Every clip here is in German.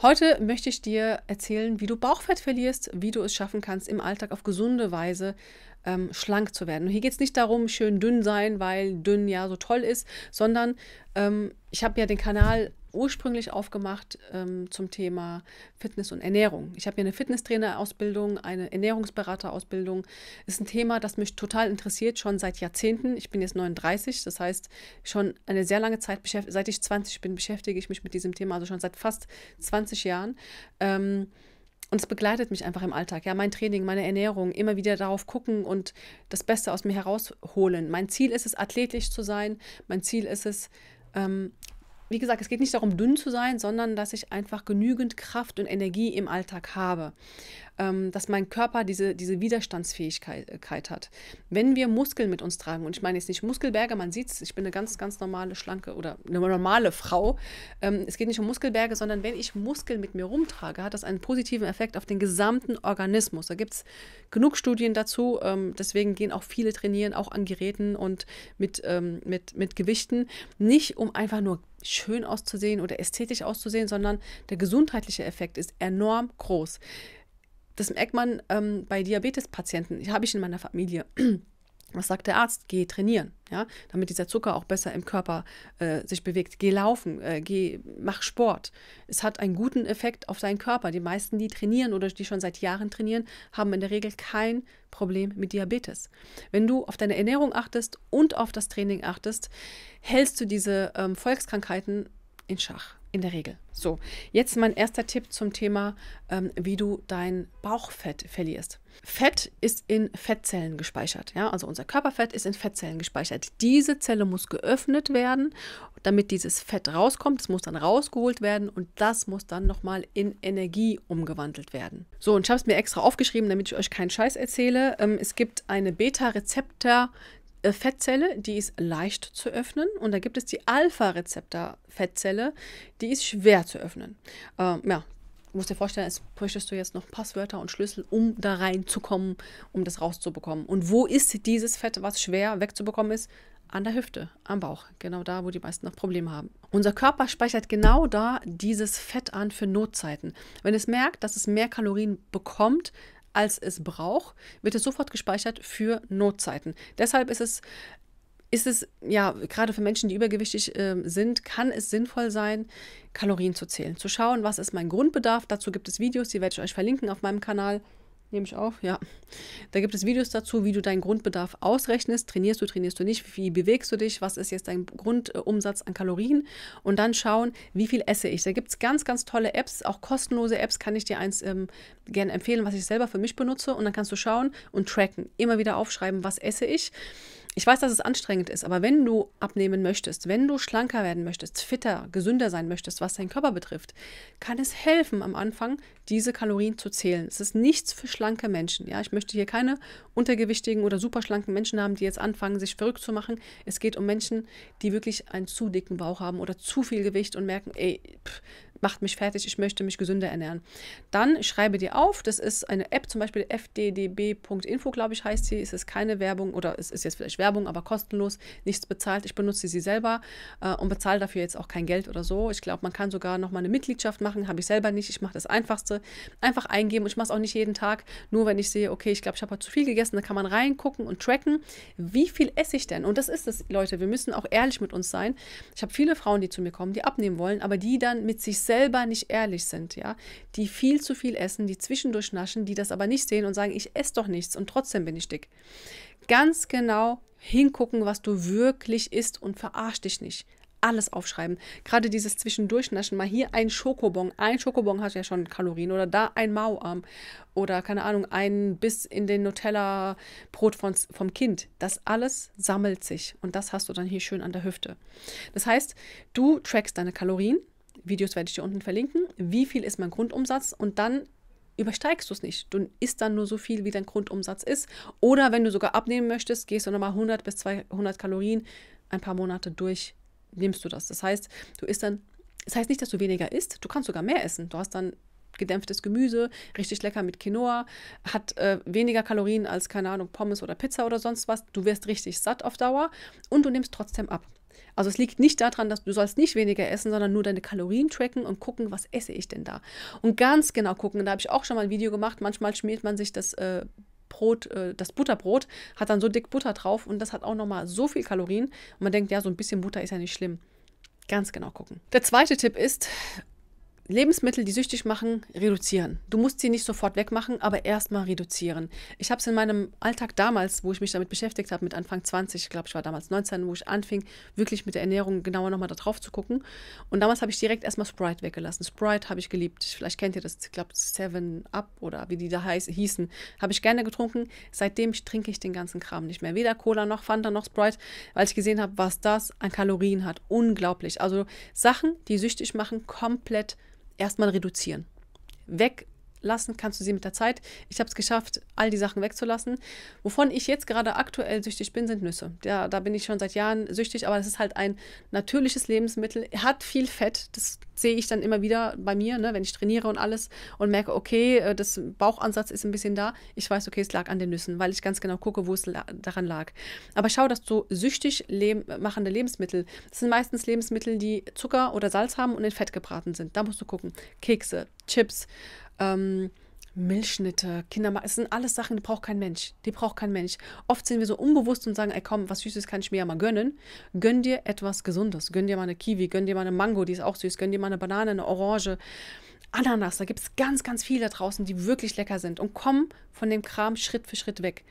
Heute möchte ich dir erzählen, wie du Bauchfett verlierst, wie du es schaffen kannst, im Alltag auf gesunde Weise ähm, schlank zu werden. Und hier geht es nicht darum, schön dünn sein, weil dünn ja so toll ist, sondern ähm, ich habe ja den Kanal ursprünglich aufgemacht ähm, zum Thema Fitness und Ernährung. Ich habe mir eine Fitnesstrainerausbildung, eine Ernährungsberaterausbildung. ausbildung Ist ein Thema, das mich total interessiert, schon seit Jahrzehnten. Ich bin jetzt 39, das heißt, schon eine sehr lange Zeit, seit ich 20 bin, beschäftige ich mich mit diesem Thema, also schon seit fast 20 Jahren. Ähm, und es begleitet mich einfach im Alltag. Ja, mein Training, meine Ernährung, immer wieder darauf gucken und das Beste aus mir herausholen. Mein Ziel ist es, athletisch zu sein. Mein Ziel ist es, ähm, wie gesagt, es geht nicht darum, dünn zu sein, sondern dass ich einfach genügend Kraft und Energie im Alltag habe. Ähm, dass mein Körper diese, diese Widerstandsfähigkeit hat. Wenn wir Muskeln mit uns tragen, und ich meine jetzt nicht Muskelberge, man sieht es, ich bin eine ganz, ganz normale, schlanke oder eine normale Frau. Ähm, es geht nicht um Muskelberge, sondern wenn ich Muskeln mit mir rumtrage, hat das einen positiven Effekt auf den gesamten Organismus. Da gibt es genug Studien dazu, ähm, deswegen gehen auch viele trainieren, auch an Geräten und mit, mit, mit Gewichten, nicht um einfach nur schön auszusehen oder ästhetisch auszusehen, sondern der gesundheitliche Effekt ist enorm groß. Das merkt man ähm, bei Diabetespatienten, habe ich in meiner Familie. Was sagt der Arzt? Geh trainieren, ja, damit dieser Zucker auch besser im Körper äh, sich bewegt. Geh laufen, äh, geh, mach Sport. Es hat einen guten Effekt auf deinen Körper. Die meisten, die trainieren oder die schon seit Jahren trainieren, haben in der Regel kein Problem mit Diabetes. Wenn du auf deine Ernährung achtest und auf das Training achtest, hältst du diese ähm, Volkskrankheiten in Schach. In der Regel. So, jetzt mein erster Tipp zum Thema, ähm, wie du dein Bauchfett verlierst. Fett ist in Fettzellen gespeichert. Ja? Also unser Körperfett ist in Fettzellen gespeichert. Diese Zelle muss geöffnet werden, damit dieses Fett rauskommt. Es muss dann rausgeholt werden und das muss dann nochmal in Energie umgewandelt werden. So, und ich habe es mir extra aufgeschrieben, damit ich euch keinen Scheiß erzähle. Ähm, es gibt eine Beta-Rezeptor- äh, Fettzelle, die ist leicht zu öffnen und da gibt es die Alpha-Rezeptor-Fettzelle, die ist schwer zu öffnen. Ähm, ja, musst dir vorstellen, es bräuchtest du jetzt noch Passwörter und Schlüssel, um da reinzukommen, um das rauszubekommen. Und wo ist dieses Fett, was schwer wegzubekommen ist? An der Hüfte, am Bauch, genau da, wo die meisten noch Probleme haben. Unser Körper speichert genau da dieses Fett an für Notzeiten. Wenn es merkt, dass es mehr Kalorien bekommt, als es braucht, wird es sofort gespeichert für Notzeiten. Deshalb ist es ist es, ja, gerade für Menschen, die übergewichtig äh, sind, kann es sinnvoll sein, Kalorien zu zählen, zu schauen, was ist mein Grundbedarf. Dazu gibt es Videos, die werde ich euch verlinken auf meinem Kanal. Nehme ich auf, ja. Da gibt es Videos dazu, wie du deinen Grundbedarf ausrechnest. Trainierst du, trainierst du nicht? Wie bewegst du dich? Was ist jetzt dein Grundumsatz an Kalorien? Und dann schauen, wie viel esse ich. Da gibt es ganz, ganz tolle Apps, auch kostenlose Apps. Kann ich dir eins ähm, gerne empfehlen, was ich selber für mich benutze. Und dann kannst du schauen und tracken. Immer wieder aufschreiben, was esse ich. Ich weiß, dass es anstrengend ist, aber wenn du abnehmen möchtest, wenn du schlanker werden möchtest, fitter, gesünder sein möchtest, was deinen Körper betrifft, kann es helfen, am Anfang diese Kalorien zu zählen. Es ist nichts für schlanke Menschen. Ja, ich möchte hier keine untergewichtigen oder superschlanken Menschen haben, die jetzt anfangen, sich verrückt zu machen. Es geht um Menschen, die wirklich einen zu dicken Bauch haben oder zu viel Gewicht und merken, ey, pff, macht mich fertig, ich möchte mich gesünder ernähren. Dann schreibe dir auf, das ist eine App, zum Beispiel fddb.info, glaube ich, heißt sie. Es ist keine Werbung oder es ist jetzt vielleicht Werbung, aber kostenlos, nichts bezahlt. Ich benutze sie selber äh, und bezahle dafür jetzt auch kein Geld oder so. Ich glaube, man kann sogar nochmal eine Mitgliedschaft machen, habe ich selber nicht. Ich mache das Einfachste. Einfach eingeben und ich mache es auch nicht jeden Tag, nur wenn ich sehe, okay, ich glaube, ich habe heute zu viel gegessen, dann kann man reingucken und tracken, wie viel esse ich denn? Und das ist es, Leute, wir müssen auch ehrlich mit uns sein. Ich habe viele Frauen, die zu mir kommen, die abnehmen wollen, aber die dann mit sich selber nicht ehrlich sind, ja, die viel zu viel essen, die zwischendurch naschen, die das aber nicht sehen und sagen, ich esse doch nichts und trotzdem bin ich dick. Ganz genau hingucken, was du wirklich isst und verarsch dich nicht. Alles aufschreiben. Gerade dieses Zwischendurchnaschen, mal hier ein Schokobon. Ein Schokobon hat ja schon Kalorien oder da ein Mauarm oder keine Ahnung, ein Biss in den Nutella-Brot vom Kind. Das alles sammelt sich und das hast du dann hier schön an der Hüfte. Das heißt, du trackst deine Kalorien, Videos werde ich dir unten verlinken. Wie viel ist mein Grundumsatz? Und dann übersteigst du es nicht. Du isst dann nur so viel, wie dein Grundumsatz ist. Oder wenn du sogar abnehmen möchtest, gehst du nochmal 100 bis 200 Kalorien ein paar Monate durch, nimmst du das. Das heißt, du isst dann, das heißt nicht, dass du weniger isst, du kannst sogar mehr essen. Du hast dann gedämpftes Gemüse, richtig lecker mit Quinoa, hat äh, weniger Kalorien als, keine Ahnung, Pommes oder Pizza oder sonst was. Du wirst richtig satt auf Dauer und du nimmst trotzdem ab. Also es liegt nicht daran, dass du sollst nicht weniger essen, sondern nur deine Kalorien tracken und gucken, was esse ich denn da. Und ganz genau gucken, da habe ich auch schon mal ein Video gemacht, manchmal schmiert man sich das äh, Brot, äh, das Butterbrot, hat dann so dick Butter drauf und das hat auch nochmal so viel Kalorien. Und man denkt, ja, so ein bisschen Butter ist ja nicht schlimm. Ganz genau gucken. Der zweite Tipp ist, Lebensmittel, die süchtig machen, reduzieren. Du musst sie nicht sofort wegmachen, aber erstmal reduzieren. Ich habe es in meinem Alltag damals, wo ich mich damit beschäftigt habe, mit Anfang 20, ich glaube, ich war damals 19, wo ich anfing, wirklich mit der Ernährung genauer nochmal da drauf zu gucken. Und damals habe ich direkt erstmal Sprite weggelassen. Sprite habe ich geliebt. Vielleicht kennt ihr das, ich glaube, Seven Up oder wie die da heiß, hießen. Habe ich gerne getrunken. Seitdem trinke ich den ganzen Kram nicht mehr. Weder Cola noch Fanta noch Sprite, weil ich gesehen habe, was das an Kalorien hat. Unglaublich. Also Sachen, die süchtig machen, komplett erstmal reduzieren. Weg lassen kannst du sie mit der Zeit. Ich habe es geschafft, all die Sachen wegzulassen. Wovon ich jetzt gerade aktuell süchtig bin, sind Nüsse. Ja, da bin ich schon seit Jahren süchtig, aber das ist halt ein natürliches Lebensmittel. Hat viel Fett, das sehe ich dann immer wieder bei mir, ne, wenn ich trainiere und alles und merke, okay, äh, das Bauchansatz ist ein bisschen da. Ich weiß, okay, es lag an den Nüssen, weil ich ganz genau gucke, wo es daran lag. Aber schau, dass du süchtig leb machende Lebensmittel, das sind meistens Lebensmittel, die Zucker oder Salz haben und in Fett gebraten sind. Da musst du gucken. Kekse, Chips, ähm, Milchschnitte, Kindermarkt, es sind alles Sachen, die braucht kein Mensch. Die braucht kein Mensch. Oft sind wir so unbewusst und sagen, ey komm, was Süßes kann ich mir ja mal gönnen. Gönn dir etwas Gesundes. Gönn dir mal eine Kiwi, gönn dir mal eine Mango, die ist auch süß. Gönn dir mal eine Banane, eine Orange, Ananas. Da gibt es ganz, ganz viele da draußen, die wirklich lecker sind. Und komm von dem Kram Schritt für Schritt weg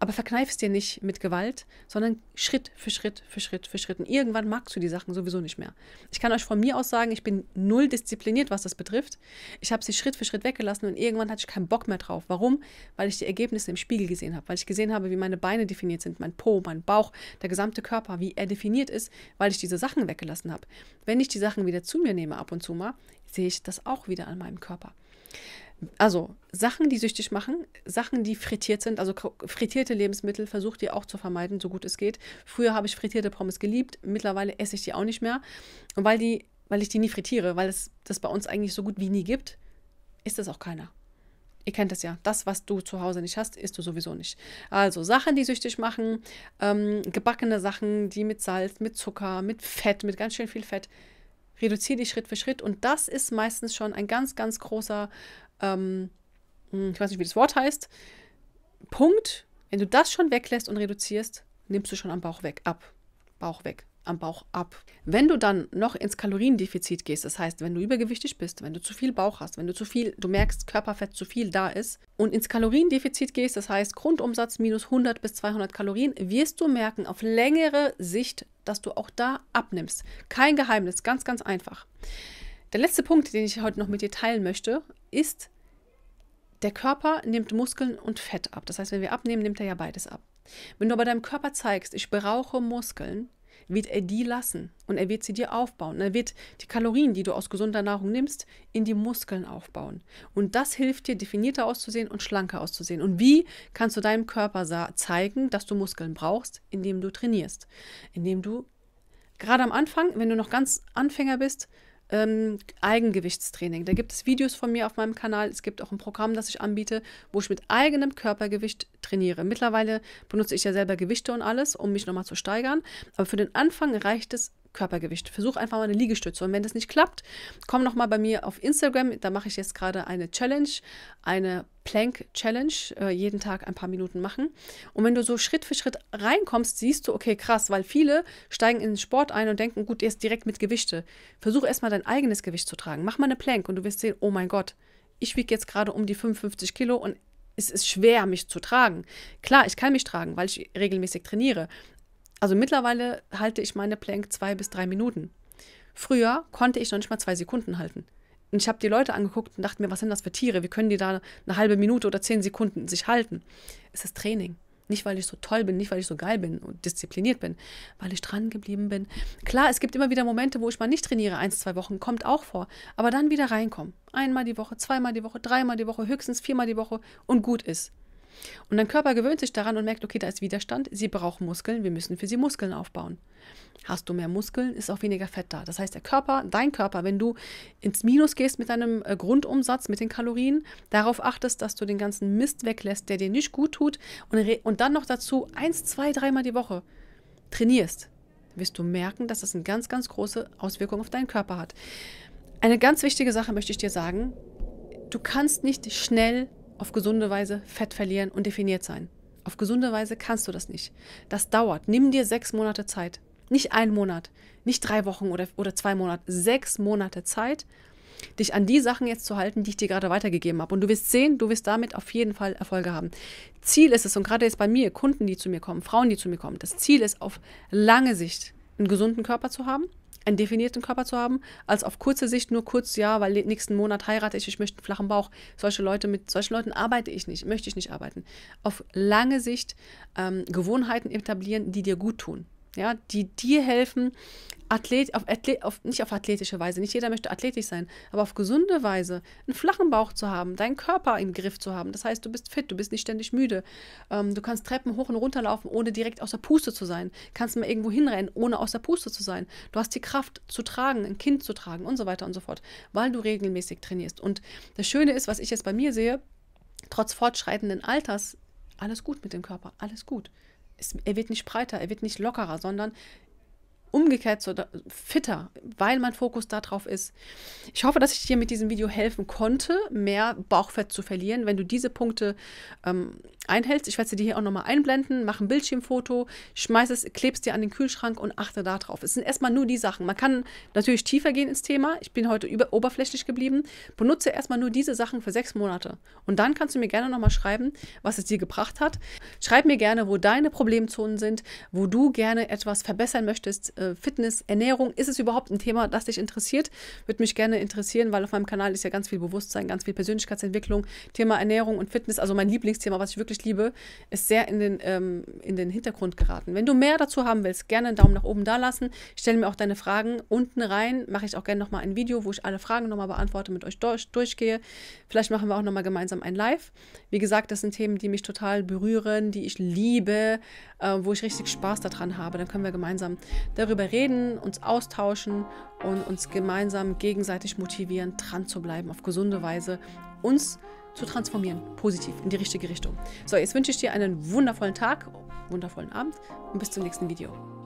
aber verkneif es dir nicht mit Gewalt, sondern Schritt für Schritt für Schritt für Schritt. Und irgendwann magst du die Sachen sowieso nicht mehr. Ich kann euch von mir aus sagen, ich bin null diszipliniert, was das betrifft. Ich habe sie Schritt für Schritt weggelassen und irgendwann hatte ich keinen Bock mehr drauf. Warum? Weil ich die Ergebnisse im Spiegel gesehen habe, weil ich gesehen habe, wie meine Beine definiert sind, mein Po, mein Bauch, der gesamte Körper, wie er definiert ist, weil ich diese Sachen weggelassen habe. Wenn ich die Sachen wieder zu mir nehme ab und zu mal, sehe ich das auch wieder an meinem Körper. Also Sachen, die süchtig machen, Sachen, die frittiert sind, also frittierte Lebensmittel, versucht ihr auch zu vermeiden, so gut es geht. Früher habe ich frittierte Pommes geliebt, mittlerweile esse ich die auch nicht mehr. Und weil, die, weil ich die nie frittiere, weil es das bei uns eigentlich so gut wie nie gibt, ist das auch keiner. Ihr kennt das ja. Das, was du zu Hause nicht hast, isst du sowieso nicht. Also Sachen, die süchtig machen, ähm, gebackene Sachen, die mit Salz, mit Zucker, mit Fett, mit ganz schön viel Fett, reduziere die Schritt für Schritt. Und das ist meistens schon ein ganz, ganz großer ähm, hm, ich weiß nicht, wie das Wort heißt, Punkt, wenn du das schon weglässt und reduzierst, nimmst du schon am Bauch weg, ab. Bauch weg, am Bauch ab. Wenn du dann noch ins Kaloriendefizit gehst, das heißt, wenn du übergewichtig bist, wenn du zu viel Bauch hast, wenn du zu viel, du merkst, Körperfett zu viel da ist und ins Kaloriendefizit gehst, das heißt Grundumsatz minus 100 bis 200 Kalorien, wirst du merken auf längere Sicht, dass du auch da abnimmst. Kein Geheimnis, ganz, ganz einfach. Der letzte Punkt, den ich heute noch mit dir teilen möchte, ist, der Körper nimmt Muskeln und Fett ab. Das heißt, wenn wir abnehmen, nimmt er ja beides ab. Wenn du aber deinem Körper zeigst, ich brauche Muskeln, wird er die lassen und er wird sie dir aufbauen. er wird die Kalorien, die du aus gesunder Nahrung nimmst, in die Muskeln aufbauen. Und das hilft dir, definierter auszusehen und schlanker auszusehen. Und wie kannst du deinem Körper zeigen, dass du Muskeln brauchst, indem du trainierst? Indem du, gerade am Anfang, wenn du noch ganz Anfänger bist, ähm, Eigengewichtstraining. Da gibt es Videos von mir auf meinem Kanal. Es gibt auch ein Programm, das ich anbiete, wo ich mit eigenem Körpergewicht trainiere. Mittlerweile benutze ich ja selber Gewichte und alles, um mich nochmal zu steigern. Aber für den Anfang reicht es Körpergewicht. Versuch einfach mal eine Liegestütze. Und wenn das nicht klappt, komm nochmal bei mir auf Instagram. Da mache ich jetzt gerade eine Challenge, eine Plank Challenge, äh, jeden Tag ein paar Minuten machen. Und wenn du so Schritt für Schritt reinkommst, siehst du, okay, krass, weil viele steigen in den Sport ein und denken, gut, erst direkt mit Gewichte. Versuch erstmal dein eigenes Gewicht zu tragen. Mach mal eine Plank und du wirst sehen, oh mein Gott, ich wiege jetzt gerade um die 55 Kilo und es ist schwer, mich zu tragen. Klar, ich kann mich tragen, weil ich regelmäßig trainiere. Also mittlerweile halte ich meine Plank zwei bis drei Minuten. Früher konnte ich noch nicht mal zwei Sekunden halten. Und ich habe die Leute angeguckt und dachte mir, was sind das für Tiere? Wie können die da eine halbe Minute oder zehn Sekunden sich halten? Es ist Training. Nicht, weil ich so toll bin, nicht, weil ich so geil bin und diszipliniert bin, weil ich dran geblieben bin. Klar, es gibt immer wieder Momente, wo ich mal nicht trainiere, eins, zwei Wochen, kommt auch vor. Aber dann wieder reinkommen. Einmal die Woche, zweimal die Woche, dreimal die Woche, höchstens viermal die Woche und gut ist. Und dein Körper gewöhnt sich daran und merkt, okay, da ist Widerstand, sie braucht Muskeln, wir müssen für sie Muskeln aufbauen. Hast du mehr Muskeln, ist auch weniger Fett da. Das heißt, der Körper, dein Körper, wenn du ins Minus gehst mit deinem äh, Grundumsatz, mit den Kalorien, darauf achtest, dass du den ganzen Mist weglässt, der dir nicht gut tut und, und dann noch dazu eins, zwei, dreimal die Woche trainierst, wirst du merken, dass das eine ganz, ganz große Auswirkung auf deinen Körper hat. Eine ganz wichtige Sache möchte ich dir sagen. Du kannst nicht schnell auf gesunde Weise Fett verlieren und definiert sein. Auf gesunde Weise kannst du das nicht. Das dauert. Nimm dir sechs Monate Zeit. Nicht ein Monat, nicht drei Wochen oder, oder zwei Monate. Sechs Monate Zeit, dich an die Sachen jetzt zu halten, die ich dir gerade weitergegeben habe. Und du wirst sehen, du wirst damit auf jeden Fall Erfolge haben. Ziel ist es, und gerade jetzt bei mir, Kunden, die zu mir kommen, Frauen, die zu mir kommen, das Ziel ist, auf lange Sicht einen gesunden Körper zu haben, einen definierten Körper zu haben, als auf kurze Sicht nur kurz, ja, weil nächsten Monat heirate ich, ich möchte einen flachen Bauch. Solche Leute, mit solchen Leuten arbeite ich nicht, möchte ich nicht arbeiten. Auf lange Sicht ähm, Gewohnheiten etablieren, die dir gut tun ja, die dir helfen, Athlet, auf, Athlet, auf, nicht auf athletische Weise, nicht jeder möchte athletisch sein, aber auf gesunde Weise, einen flachen Bauch zu haben, deinen Körper im Griff zu haben. Das heißt, du bist fit, du bist nicht ständig müde. Ähm, du kannst Treppen hoch und runter laufen, ohne direkt aus der Puste zu sein. Kannst mal irgendwo hinrennen, ohne aus der Puste zu sein. Du hast die Kraft zu tragen, ein Kind zu tragen und so weiter und so fort, weil du regelmäßig trainierst. Und das Schöne ist, was ich jetzt bei mir sehe, trotz fortschreitenden Alters, alles gut mit dem Körper, alles gut er wird nicht breiter, er wird nicht lockerer, sondern umgekehrt so fitter, weil mein Fokus darauf ist. Ich hoffe, dass ich dir mit diesem Video helfen konnte, mehr Bauchfett zu verlieren. Wenn du diese Punkte ähm, einhältst, ich werde sie dir hier auch nochmal einblenden, mach ein Bildschirmfoto, schmeiß es, klebst dir an den Kühlschrank und achte darauf. Es sind erstmal nur die Sachen. Man kann natürlich tiefer gehen ins Thema. Ich bin heute über, oberflächlich geblieben. Benutze erstmal nur diese Sachen für sechs Monate. Und dann kannst du mir gerne nochmal schreiben, was es dir gebracht hat. Schreib mir gerne, wo deine Problemzonen sind, wo du gerne etwas verbessern möchtest, äh, äh, Fitness, Ernährung. Ist es überhaupt ein Thema, das dich interessiert? Würde mich gerne interessieren, weil auf meinem Kanal ist ja ganz viel Bewusstsein, ganz viel Persönlichkeitsentwicklung. Thema Ernährung und Fitness, also mein Lieblingsthema, was ich wirklich liebe, ist sehr in den, ähm, in den Hintergrund geraten. Wenn du mehr dazu haben willst, gerne einen Daumen nach oben da lassen. Stell mir auch deine Fragen unten rein. Mache ich auch gerne nochmal ein Video, wo ich alle Fragen nochmal beantworte, mit euch durch, durchgehe. Vielleicht machen wir auch nochmal gemeinsam ein Live. Wie gesagt, das sind Themen, die mich total berühren, die ich liebe, äh, wo ich richtig Spaß daran habe. Dann können wir gemeinsam darüber darüber reden, uns austauschen und uns gemeinsam gegenseitig motivieren, dran zu bleiben, auf gesunde Weise uns zu transformieren, positiv in die richtige Richtung. So, jetzt wünsche ich dir einen wundervollen Tag, wundervollen Abend und bis zum nächsten Video.